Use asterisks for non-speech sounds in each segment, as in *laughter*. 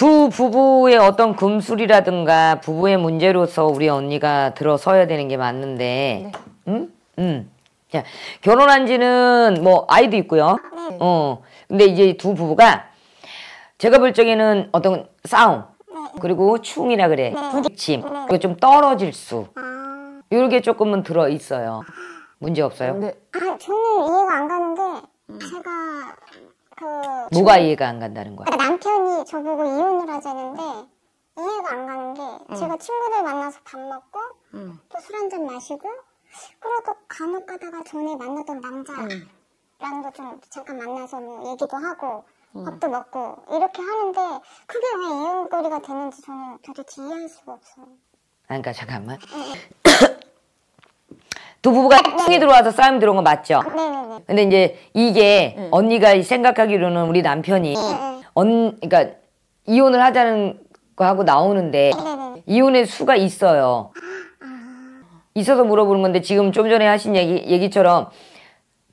두 부부의 어떤 금술이라든가 부부의 문제로서 우리 언니가 들어서야 되는 게 맞는데, 네. 응? 음. 자, 결혼한 지는 뭐 아이도 있고요. 네. 어, 근데 이제 두 부부가 제가 볼 적에는 어떤 싸움, 네. 그리고 충이라 그래, 네. 부딪힘, 네. 그리고 좀 떨어질 수. 아. 요렇게 조금은 들어 있어요. 문제 없어요? 네. 아, 저는 이해가 안 가는 게 제가 그 뭐가 이해가 안 간다는 거야? 그러니까 남편 저보고 이혼을 하자는데 이해가 안 가는 게 응. 제가 친구들 만나서 밥 먹고 응. 또술 한잔 마시고 그러고 간혹 가다가 전에 만나던 남자랑도 좀 잠깐 만나서 뭐 얘기도 하고 밥도 먹고 이렇게 하는데 그게 왜 이혼거리가 되는지 저는 도대체 이해할 수가 없어요. 그러니까 잠깐만. 두 부부가 네, 네. 층이 들어와서 싸움 들어온 거 맞죠? 네네네. 네, 근데 이제 이게 응. 언니가 생각하기로는 우리 남편이 응. 언, 그러니까 이혼을 하자는 거 하고 나오는데 이혼의 수가 있어요. 아. 있어서 물어보는 건데 지금 좀 전에 하신 얘기, 얘기처럼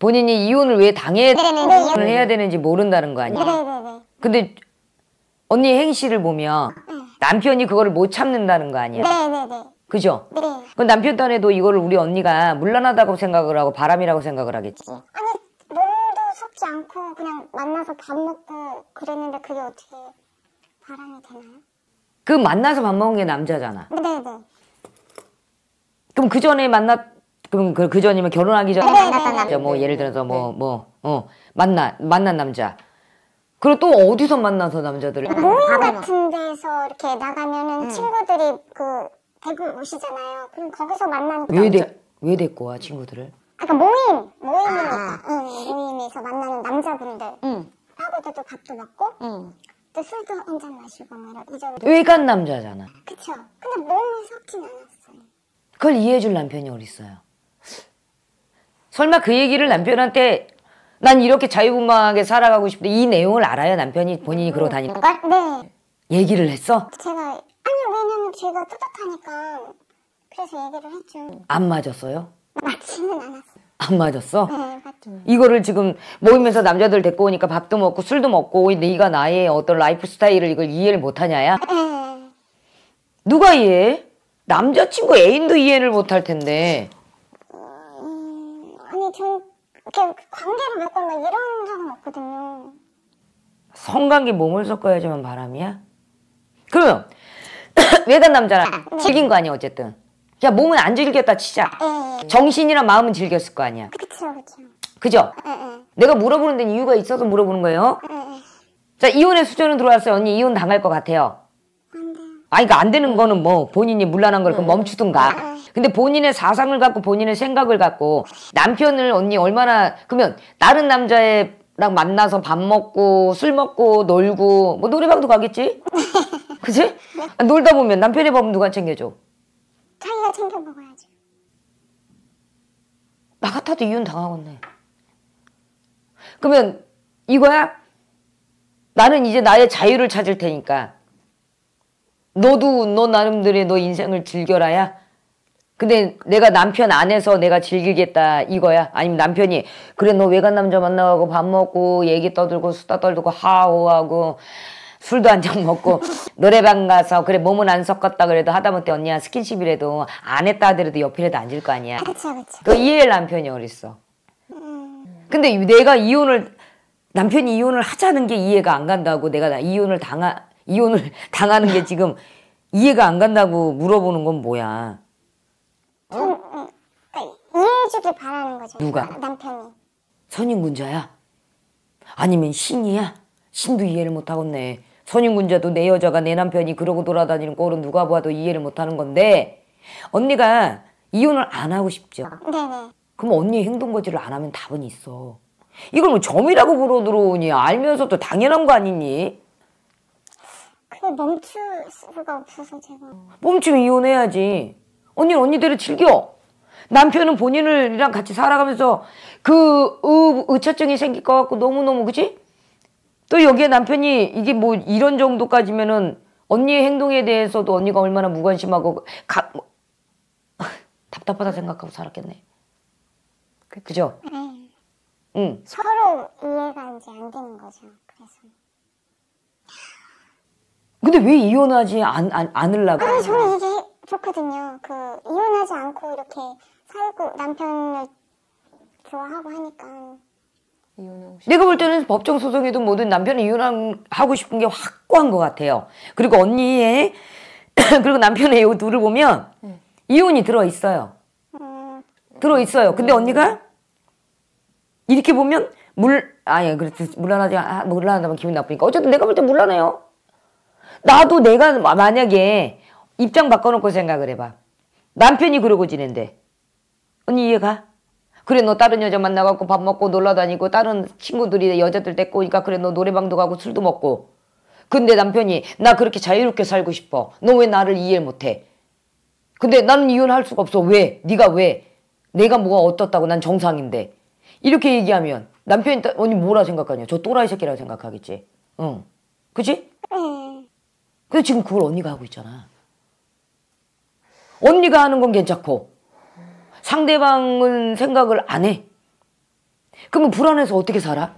본인이 이혼을 왜당해 네, 네, 네. 해야 되는지 모른다는 거 아니야? 근데 언니 행실을 보면 남편이 그거를 못 참는다는 거 아니야? 그죠? 그 남편 딴에도 이거를 우리 언니가 물란하다고 생각을 하고 바람이라고 생각을 하겠지. 않고 그냥 만나서 밥 먹고 그랬는데 그게 어떻게 바람이 되나요? 그 만나서 밥 먹은 게 남자잖아. 네네. 네, 네. 그럼 그 전에 만났 그럼 그, 그 전이면 결혼하기 전에 만났던 네, 남자 뭐 예를 들어서 뭐 뭐 어 만나 만난 남자. 그리고 또 어디서 만나서 남자들 모임 뭐? 같은 데서 이렇게 나가면은 응. 친구들이 그데리 오시잖아요. 그럼 거기서 만난 왜, 데, 왜데고와 친구들을? 아까 그러니까 모임 모임 아. 응, 아. 예, 예, 모임에서 만나는 남자분들 응. 하고도 또 밥도 먹고 응. 또 술도 한잔 마시고 막이 뭐 정도 외간 남자잖아 그쵸 근데 몸이 섞진 않았어요 그걸 이해해줄 남편이 어딨어요 설마 그 얘기를 남편한테 난 이렇게 자유분방하게 살아가고 싶은데 이 내용을 알아야 남편이 본인이 그러 다니까? 네 얘기를 했어? 제가 아니 왜냐면 제가 떳떳하니까 그래서 얘기를 했죠 안 맞았어요? 맞지는 않았어. 안 맞았어? 네, 이거를 지금 모이면서 남자들 데리고 오니까 밥도 먹고 술도 먹고 네가 나의 어떤 라이프 스타일을 이걸 이해를 못하냐야? 네. 누가 이해 남자친구 애인도 이해를 못 할 텐데. 음, 아니 전 이렇게 그 관계를 맺거나 이런 적은 없거든요. 성관계 몸을 섞어야지만 바람이야? 그러 *coughs* 외간 남자랑 아, 네. 책인 거 아니야 어쨌든. 야 몸은 안 즐겼다 치자. 에이. 예, 예, 예. 정신이랑 마음은 즐겼을 거 아니야. 그렇죠, 그렇 그죠? 에이. 내가 물어보는 데는 이유가 있어서 물어보는 거예요. 에이. 자 이혼의 수준은 들어왔어요. 언니 이혼 당할 것 같아요. 아, 그러니까 안 되는 거는 뭐 본인이 물란한 걸 그럼 멈추든가. 근데 본인의 사상을 갖고 본인의 생각을 갖고 남편을 언니 얼마나 그러면 다른 남자애랑 만나서 밥 먹고 술 먹고 놀고 뭐 노래방도 가겠지? *laughs* 그지? 네. 놀다 보면 남편의 밥은 누가 챙겨줘? 자기가 챙겨 먹어야죠. 나 같아도 이혼 당하겠네. 그러면 이거야? 나는 이제 나의 자유를 찾을 테니까 너도 너 나름대로 너 인생을 즐겨라야? 근데 내가 남편 안에서 내가 즐기겠다 이거야? 아니면 남편이 그래 너 외간 남자 만나고 밥 먹고 얘기 떠들고 수다 떨고 하오하고 술도 한 잔 먹고 *laughs* 노래방 가서 그래 몸은 안 섞었다 그래도 하다못해 언니야 스킨십이라도 안 했다 하더라도 옆이라도 앉을 거 아니야. 그렇죠, 그렇죠. 그 이해할 남편이 어딨어. 음. 근데 내가 이혼을 남편이 이혼을 하자는 게 이해가 안 간다고 내가 이혼을 당하 이혼을 *laughs* 당하는 게 지금 이해가 안 간다고 물어보는 건 뭐야? 응? 음, 음. 그러니까 이해해주길 바라는 거죠. 누가? 남편이. 선인군자야? 아니면 신이야? 신도 이해를 못하겠네. 선임군자도 내 여자가 내 남편이 그러고 돌아다니는 꼴은 누가 봐도 이해를 못하는 건데 언니가 이혼을 안 하고 싶죠. 네네. 그럼 언니의 행동 거지를 안 하면 답은 있어. 이걸 뭐 점이라고 부러 들어오니 알면서도 당연한 거 아니니? 그게 멈출 수가 없어서 제가 멈추면 이혼해야지 언니는 언니대로 즐겨 남편은 본인이랑 같이 살아가면서 그 의, 의처증이 생길 것 같고 너무너무 그치? 또 여기에 남편이 이게 뭐 이런 정도까지면은 언니의 행동에 대해서도 언니가 얼마나 무관심하고 가, 뭐, *laughs* 답답하다 생각하고 살았겠네. 그죠? 네. 응. 서로 이해가 이제 안 되는 거죠. 그래서. 근데 왜 이혼하지 안, 안, 않으려고? 아, 저는 이게 좋거든요. 그, 이혼하지 않고 이렇게 살고 남편을 좋아하고 하니까. 내가 볼 때는 법정 소송에도모든 남편이 이혼하고 싶은 게 확고한 것 같아요. 그리고 언니의 *clears throat* 그리고 남편의 요 둘을 보면 네. 이혼이 들어 있어요. 음. 들어 있어요. 근데 음. 언니가 이렇게 보면 물 아예 그렇지 물란하지 아, 뭐 물란하다면 기분 나쁘니까 어쨌든 내가 볼때 물란해요. 나도 내가 만약에 입장 바꿔놓고 생각을 해봐. 남편이 그러고 지낸대. 언니 이해가? 그래 너 다른 여자 만나갖고 밥 먹고 놀러 다니고 다른 친구들이 여자들 데리고 오니까 그래 너 노래방도 가고 술도 먹고 근데 남편이 나 그렇게 자유롭게 살고 싶어 너 왜 나를 이해 못해 근데 나는 이혼할 수가 없어 왜 네가 왜 내가 뭐가 어떻다고 난 정상인데 이렇게 얘기하면 남편이 언니 뭐라 생각하냐 저 또라이 새끼라 고 생각하겠지 응 그치? 근데 지금 그걸 언니가 하고 있잖아 언니가 하는 건 괜찮고 상대방은 생각을 안 해. 그러면 불안해서 어떻게 살아?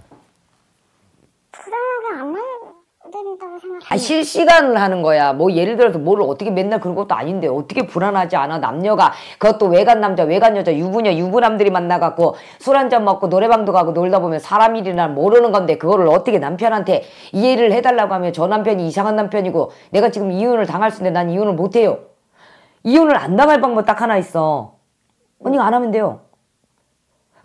불안하게 안 만든다고 생각해. 아, 실시간을 하는 거야. 뭐 예를 들어서 뭘 어떻게 맨날 그런 것도 아닌데 어떻게 불안하지 않아 남녀가 그것도 외간 남자 외간 여자 유부녀 유부남들이 만나갖고 술한잔 먹고 노래방도 가고 놀다 보면 사람 일이란 모르는 건데 그거를 어떻게 남편한테 이해를 해달라고 하면 저 남편이 이상한 남편이고 내가 지금 이혼을 당할 수 있는데 난 이혼을 못해요. 이혼을 안 당할 방법 딱 하나 있어. 언니가 안 하면 돼요.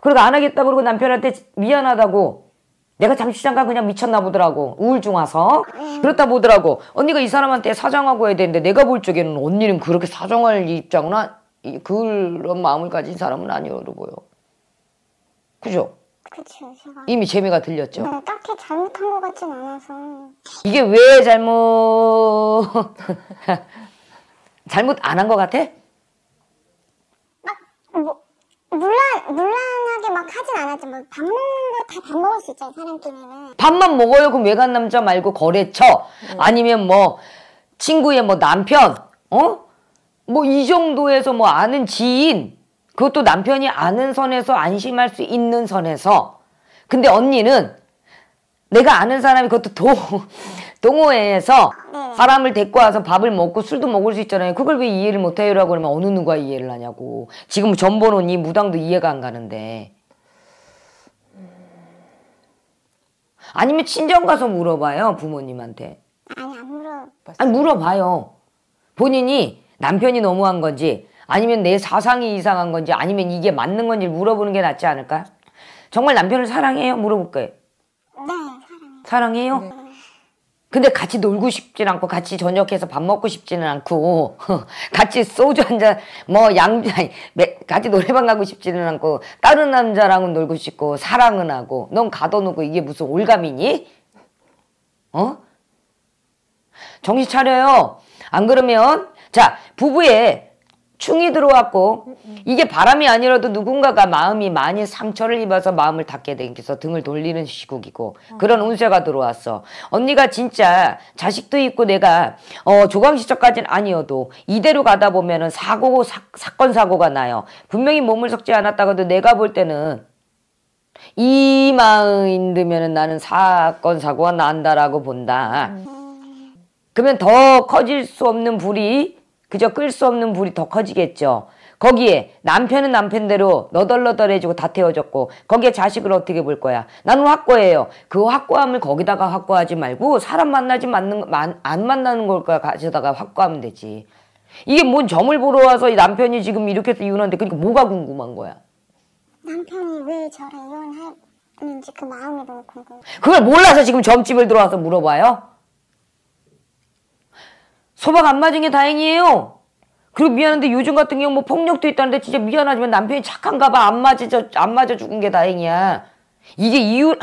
그리고 그러니까 안 하겠다 그러고 남편한테 미안하다고 내가 잠시 잠깐 그냥 미쳤나 보더라고 우울증 와서 그렇다 보더라고 언니가 이 사람한테 사정하고 해야 되는데 내가 볼 적에는 언니는 그렇게 사정할 입장이 아, 그런 마음을 가진 사람은 아니어로 보여 그죠? 그쵸, 제가. 이미 재미가 들렸죠? 네, 딱히 잘못한 것 같진 않아서. 이게 왜 잘못, *laughs* 잘못 안 한 것 같아? 뭐, 물론 물란하게 막 하진 않았지만 뭐 밥 먹는 거 다 밥 먹을 수 있잖아 사람끼리는 밥만 먹어요 그럼 외간 남자 말고 거래처 음. 아니면 뭐 친구의 뭐 남편 어? 뭐 이 정도에서 뭐 아는 지인 그것도 남편이 아는 선에서 안심할 수 있는 선에서 근데 언니는 내가 아는 사람이 그것도 도 동호회에서 네. 사람을 데리고 와서 밥을 먹고 술도 먹을 수 있잖아요. 그걸 왜 이해를 못해요라고 그러면 어느 누가 이해를 하냐고. 지금 전보는 이 무당도 이해가 안 가는데. 아니면 친정 가서 물어봐요 부모님한테. 아니 안 물어. 아니 물어봐요. 본인이 남편이 너무한 건지 아니면 내 사상이 이상한 건지 아니면 이게 맞는 건지 물어보는 게 낫지 않을까? 정말 남편을 사랑해요? 물어볼까요? 네 사랑해요. 사랑해요? 네. 근데 같이 놀고 싶진 않고 같이 저녁해서 밥 먹고 싶지는 않고 *laughs* 같이 소주 한 잔 뭐 양, *laughs* 아 같이 노래방 가고 싶지는 않고 다른 남자랑은 놀고 싶고 사랑은 하고 넌 가둬놓고 이게 무슨 올감이니? 어? 정신 차려요. 안 그러면 자 부부의 충이 들어왔고 음, 음. 이게 바람이 아니라도 누군가가 마음이 많이 상처를 입어서 마음을 닫게 돼서 등을 돌리는 시국이고 어. 그런 운세가 들어왔어. 언니가 진짜 자식도 있고 내가 어조강시적까지는 아니어도 이대로 가다 보면은 사고 사, 사건 사고가 나요. 분명히 몸을 섞지 않았다고도 내가 볼 때는 이 마음이 되면 나는 사건 사고가 난다라고 본다. 음. 그러면 더 커질 수 없는 불이 그저 끌 수 없는 불이 더 커지겠죠. 거기에 남편은 남편대로 너덜너덜해지고 다 태워졌고 거기에 자식을 어떻게 볼 거야. 나는 확고해요. 그 확고함을 거기다가 확고하지 말고 사람 만나지 맞는, 만, 안 만나는 걸까 가져다가 확고하면 되지. 이게 뭔 점을 보러 와서 이 남편이 지금 이렇게 해서 이혼한데 그러니까 뭐가 궁금한 거야. 남편이 왜 저를 이혼했는지 그 마음이 너무 궁금해. 그걸 몰라서 지금 점집을 들어와서 물어봐요? 소박 안 맞은 게 다행이에요. 그리고 미안한데 요즘 같은 경우 뭐 폭력도 있다는데 진짜 미안하지만 남편이 착한가 봐. 안 맞아, 안 맞아 죽은 게 다행이야. 이게 이유,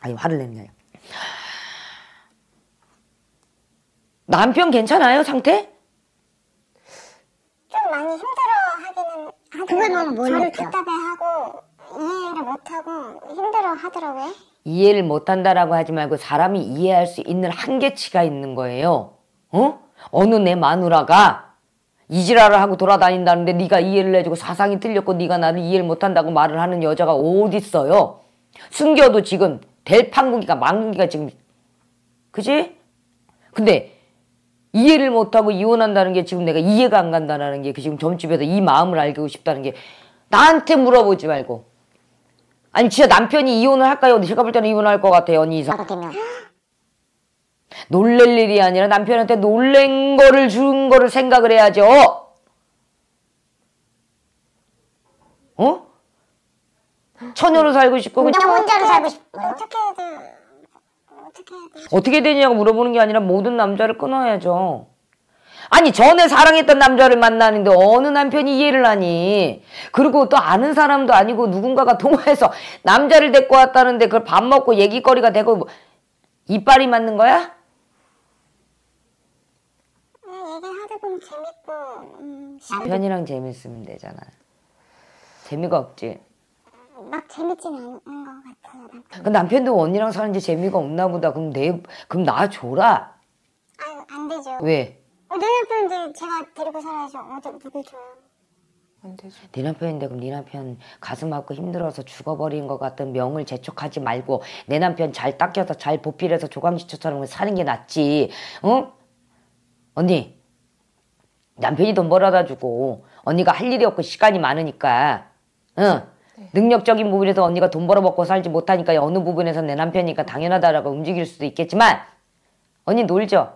아니, 화를 냈네. 남편 괜찮아요, 상태? 좀 많이 힘들어 하기는 그거는 저를 답답해하고 이해를 못하고 힘들어 하더라고요. 이해를 못한다라고 하지 말고 사람이 이해할 수 있는 한계치가 있는 거예요. 어? 어느 내 마누라가 이지랄을 하고 돌아다닌다는데 네가 이해를 해주고 사상이 틀렸고 네가 나를 이해를 못한다고 말을 하는 여자가 어딨어요. 숨겨도 지금 될 판국이가 망국이가 지금 그지? 근데 이해를 못하고 이혼한다는 게 지금 내가 이해가 안 간다는 게 그 지금 점집에서 이 마음을 알고 싶다는 게 나한테 물어보지 말고 아니 진짜 남편이 이혼을 할까요? 제가 볼 때는 이혼할 것 같아요 언니 이상 놀랠 일이 아니라 남편한테 놀랜 거를 준 거를 생각을 해야죠. 어? 처녀로 살고 싶고 그냥 혼자로 살고 싶고 어? 어떻게 해야 돼 어떻게 해야 돼 어떻게 되냐고 물어보는 게 아니라 모든 남자를 끊어야죠. 아니 전에 사랑했던 남자를 만나는데 어느 남편이 이해를 하니 그리고 또 아는 사람도 아니고 누군가가 통화해서 남자를 데리고 왔다는데 그걸 밥 먹고 얘기거리가 되고 뭐 이빨이 맞는 거야? 남편이랑 음, 재밌으면 되잖아. 재미가 없지. 막 재밌진 않은 것 같아요. 남편. 그 남편도 언니랑 사는지 재미가 없나 보다. 그럼 내 그럼 나 줘라. 안, 안 되죠. 왜? 어, 내남편 이제 제가 데리고 살아야죠. 어제 누굴 줘요? 안 되죠. 네 남편인데 그럼 네 남편 가슴 아프고 힘들어서 죽어버린 것 같은 명을 재촉하지 말고 내 남편 잘 닦여서 잘 보필해서 조감시초처럼 사는 게 낫지. 응? 언니 남편이 돈 벌어다 주고 언니가 할 일이 없고 시간이 많으니까 응. 네. 능력적인 부분에서 언니가 돈 벌어먹고 살지 못하니까 어느 부분에서 내 남편이니까 당연하다라고 움직일 수도 있겠지만 언니 놀죠?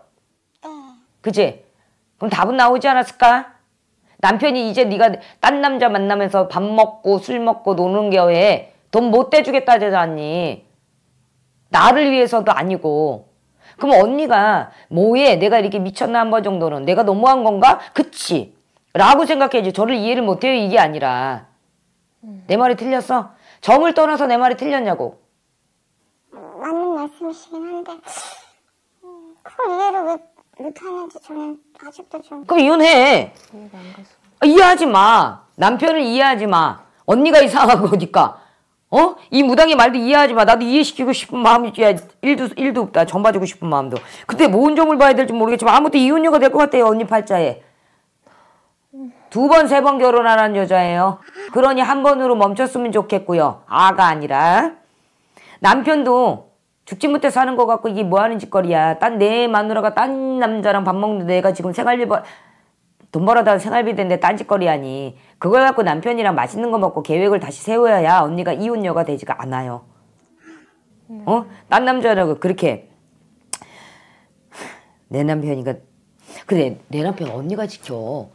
그치? 그럼 답은 나오지 않았을까? 남편이 이제 네가 딴 남자 만나면서 밥 먹고 술 먹고 노는 게 왜 돈 못 대주겠다 하잖니 나를 위해서도 아니고 그럼 언니가 뭐해? 내가 이렇게 미쳤나 한 번 정도는 내가 너무한 건가? 그치? 라고 생각해야지 저를 이해를 못해요 이게 아니라 음. 내 말이 틀렸어? 점을 떠나서 내 말이 틀렸냐고 맞는 말씀이시긴 한데 음, 그걸 이해를 왜 못하는지 저는 아직도 좀 그럼 이혼해 이해가 안 가서 이해하지 마 남편을 이해하지 마 언니가 이상한 거니까 *laughs* 그러니까. 어? 이 무당의 말도 이해하지 마. 나도 이해시키고 싶은 마음이 있지 일도, 일도 없다. 전 봐주고 싶은 마음도. 그때 뭔 점을 봐야 될지 모르겠지만 아무튼 이혼녀가 될 것 같아요. 언니 팔자에. 두 번, 세 번 결혼하는 라 여자예요. 그러니 한 번으로 멈췄으면 좋겠고요. 아가 아니라. 남편도 죽지 못해 사는 것 같고 이게 뭐 하는 짓거리야. 딴 내 마누라가 딴 남자랑 밥 먹는데 내가 지금 생활비 벌... 바... 돈 벌어다 생활비 드는데 딴짓거리 하니 그걸 갖고 남편이랑 맛있는 거 먹고 계획을 다시 세워야 언니가 이혼녀가 되지가 않아요. 네. 어? 딴 남자라고 그렇게 내 남편이가 그래 내 남편 언니가 지켜.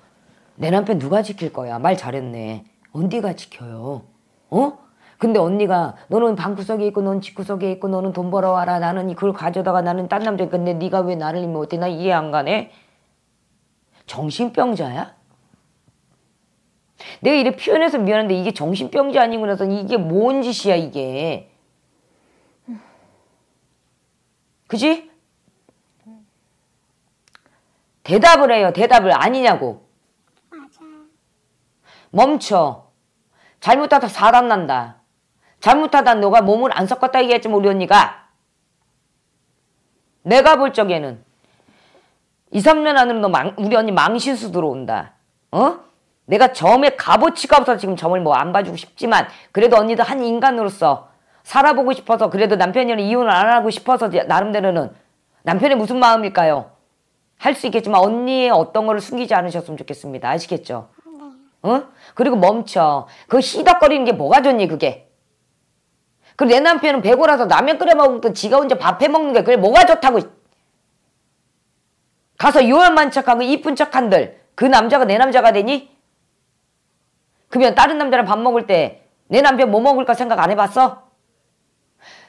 내 남편 누가 지킬 거야? 말 잘했네. 언니가 지켜요. 어? 근데 언니가 너는 방구석에 있고 넌 집구석에 있고 너는 돈 벌어와라 나는 이걸 가져다가 나는 딴 남자 근데 네가 왜 나를 이면 어때 나 이해 안 가네? 정신병자야? 내가 이래 표현해서 미안한데 이게 정신병자 아니구나서 이게 뭔 짓이야 이게. 그지? 대답을 해요. 대답을 아니냐고. 멈춰. 잘못하다 사람 난다. 잘못하다 너가 몸을 안 섞었다 얘기했지 뭐, 우리 언니가. 내가 볼 적에는 2, 3년 안으로 너 망, 우리 언니 망신수 들어온다. 어? 내가 점에 값어치가 없어 지금 점을 뭐 안 봐주고 싶지만 그래도 언니도 한 인간으로서 살아보고 싶어서 그래도 남편이랑 이혼을 안 하고 싶어서 나름대로는 남편의 무슨 마음일까요? 할 수 있겠지만 언니의 어떤 거를 숨기지 않으셨으면 좋겠습니다. 아시겠죠? 어? 그리고 멈춰. 그 시덕거리는 게 뭐가 좋니 그게? 그리고 내 남편은 배고라서 라면 끓여 먹고 지가 혼자 밥해 먹는 게 그게 뭐가 좋다고 가서 요한만 척하고 이쁜 척한들 그 남자가 내 남자가 되니? 그러면 다른 남자랑 밥 먹을 때 내 남편 뭐 먹을까 생각 안 해봤어?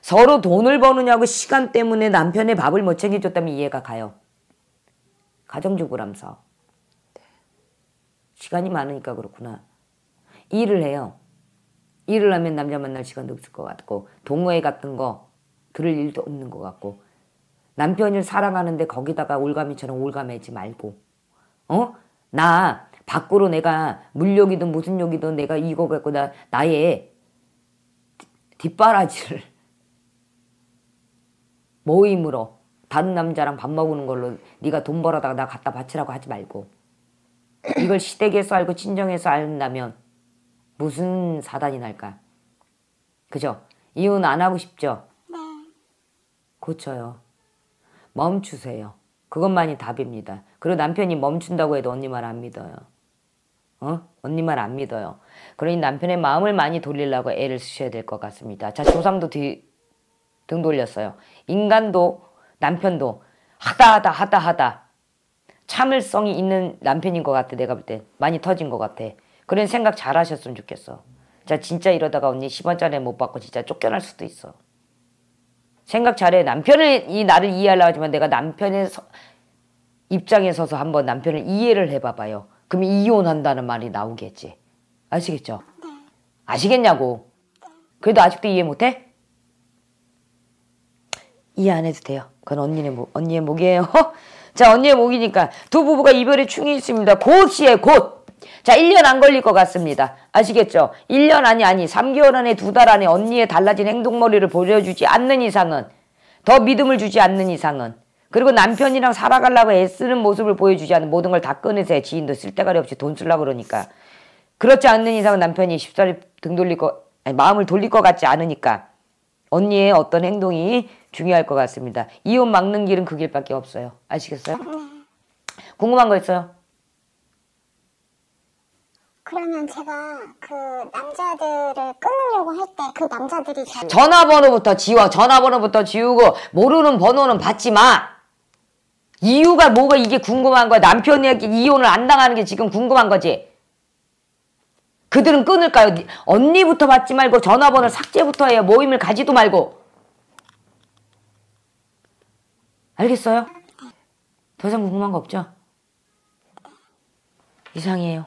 서로 돈을 버느냐고 시간 때문에 남편의 밥을 못 챙겨줬다면 이해가 가요. 가정주부라서 시간이 많으니까 그렇구나. 일을 해요. 일을 하면 남자 만날 시간도 없을 것 같고 동호회 같은 거 들을 일도 없는 것 같고 남편을 사랑하는데 거기다가 올가미처럼 올가매지 말고 어? 나 밖으로 내가 물욕이든 무슨 욕이든 내가 이거 갖고 나 나의 뒷바라지를 *laughs* 모임으로 다른 남자랑 밥 먹는 걸로 네가 돈 벌어다가 나 갖다 바치라고 하지 말고 이걸 시댁에서 알고 친정에서 안다면 무슨 사단이 날까? 그죠? 이혼 안 하고 싶죠? 네. 고쳐요. 멈추세요. 그것만이 답입니다. 그리고 남편이 멈춘다고 해도 언니 말 안 믿어요. 어? 언니 말 안 믿어요. 그러니 남편의 마음을 많이 돌리려고 애를 쓰셔야 될 것 같습니다. 자, 조상도 뒤, 등 돌렸어요. 인간도 남편도 하다 하다 하다 하다 참을성이 있는 남편인 것 같아 내가 볼 때 많이 터진 것 같아 그런 생각 잘 하셨으면 좋겠어 자 진짜 이러다가 언니 10원짜리 못 받고 진짜 쫓겨날 수도 있어 생각 잘해. 남편을 이 나를 이해하려고 하지만 내가 남편의 서, 입장에 서서 한번 남편을 이해를 해봐봐요. 그럼 이혼한다는 말이 나오겠지. 아시겠죠? 네. 아시겠냐고. 그래도 아직도 이해 못해? 이해 안 해도 돼요. 그건 언니네 목, 언니의 목이에요. *laughs* 자, 언니의 목이니까 두 부부가 이별의 충이 있습니다. 곧이에 곧. 자, 1년 안 걸릴 것 같습니다. 아시겠죠? 1년 아니 아니 3개월 안에 두 달 안에 언니의 달라진 행동머리를 보여주지 않는 이상은 더 믿음을 주지 않는 이상은 그리고 남편이랑 살아가려고 애쓰는 모습을 보여주지 않는 모든 걸 다꺼내요 지인도 쓸데가리 없이 돈 쓰려고 그러니까 그렇지 않는 이상은 남편이 쉽사리 등 돌릴 거 아니, 마음을 돌릴 것 같지 않으니까 언니의 어떤 행동이 중요할 것 같습니다. 이혼 막는 길은 그 길밖에 없어요. 아시겠어요? 궁금한 거 있어요? 그러면 제가 그 남자들을 끊으려고 할 때 그 남자들이 잘... 전화번호부터 지워 전화번호부터 지우고 모르는 번호는 받지 마 이유가 뭐가 이게 궁금한 거야 남편이 이혼을 안 당하는 게 지금 궁금한 거지 그들은 끊을까요 언니부터 받지 말고 전화번호 삭제부터 해요 모임을 가지도 말고 알겠어요? 더 이상 궁금한 거 없죠? 이상이에요